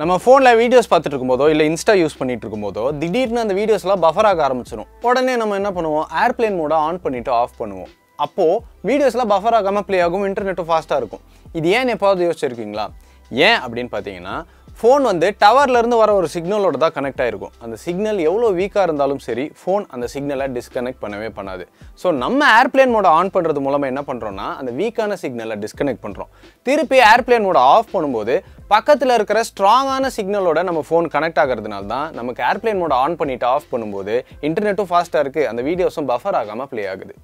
நம்ம ஃபோனில் வீடியோஸ் பார்த்துட்டு இருக்கும்போதோ இல்லை இன்ஸ்டா யூஸ் பண்ணிட்டு இருக்கும்போதோ திடீர்னு அந்த வீடியோஸ்லாம் பஃபர் ஆக ஆரம்பிச்சிடும் உடனே நம்ம என்ன பண்ணுவோம் ஏர்ப்ளேன் மோட ஆன் பண்ணிவிட்டு ஆஃப் பண்ணுவோம் அப்போது வீடியோஸ்லாம் பஃபர் ஆகாமல் ப்ளே ஆகும் இன்டர்நெட்டும் ஃபாஸ்ட்டாக இருக்கும் இது ஏன் எப்போது யோசிச்சிருக்கீங்களா ஏன் அப்படின்னு பார்த்தீங்கன்னா ஃபோன் வந்து டவர்லேருந்து வர ஒரு சிக்னலோட தான் கனெக்ட் ஆகிருக்கும் அந்த சிக்னல் எவ்வளோ வீக்காக இருந்தாலும் சரி ஃபோன் அந்த சிக்னலை டிஸ்கனெக்ட் பண்ணவே பண்ணாது ஸோ நம்ம ஏர்ப்ளேன் மோட ஆன் பண்ணுறது மூலமாக என்ன பண்ணுறோம்னா அந்த வீக்கான சிக்னலை டிஸ்கனெக்ட் பண்ணுறோம் திருப்பி ஏர்ப்ளேன் மோட ஆஃப் பண்ணும்போது பக்கத்தில் இருக்கிற ஸ்ட்ராங்கான சிக்னலோட நம்ம ஃபோன் கனெக்ட் ஆகிறதுனால தான் நமக்கு ஏர்ப்ளைன் மோட ஆன் பண்ணிவிட்டு ஆஃப் பண்ணும்போது இன்டர்நெட்டும் ஃபாஸ்ட்டாக இருக்குது அந்த வீடியோஸும் பஃபர் ஆகாமல் ப்ளே ஆகுது